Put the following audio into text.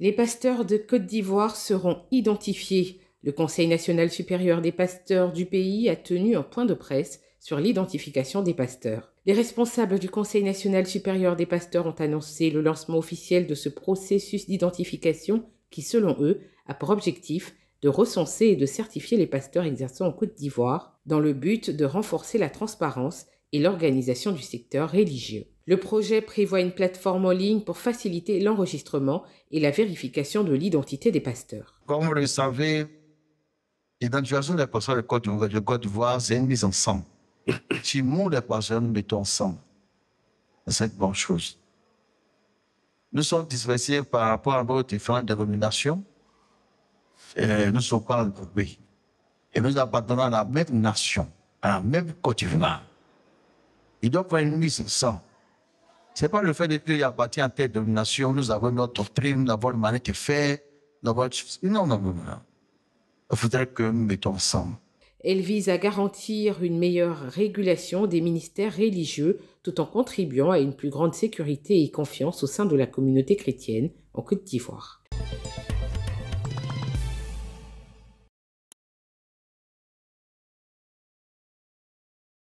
les pasteurs de Côte d'Ivoire seront identifiés. Le Conseil national supérieur des pasteurs du pays a tenu un point de presse sur l'identification des pasteurs. Les responsables du Conseil national supérieur des pasteurs ont annoncé le lancement officiel de ce processus d'identification qui, selon eux, a pour objectif de recenser et de certifier les pasteurs exerçant en Côte d'Ivoire dans le but de renforcer la transparence et l'organisation du secteur religieux. Le projet prévoit une plateforme en ligne pour faciliter l'enregistrement et la vérification de l'identité des pasteurs. Comme vous le savez, l'identification des pasteurs de Côte d'Ivoire, c'est une mise ensemble. si nous, les pasteurs, nous mettons ensemble, c'est une bonne chose. Nous sommes dispersés par rapport à nos différentes dénominations. Et euh, nous sommes pas groupe. Et nous appartenons à la même nation, à la même Côte d'Ivoire. Il doit avoir une mise en sang. Ce n'est pas le fait de a ah, bâti bah, un tel domination, nous avons notre doctrine, nous avons le manière de faire, nous avons... Non, non, non, non. Il faudrait que nous mettons ensemble. Elle vise à garantir une meilleure régulation des ministères religieux tout en contribuant à une plus grande sécurité et confiance au sein de la communauté chrétienne en Côte d'Ivoire.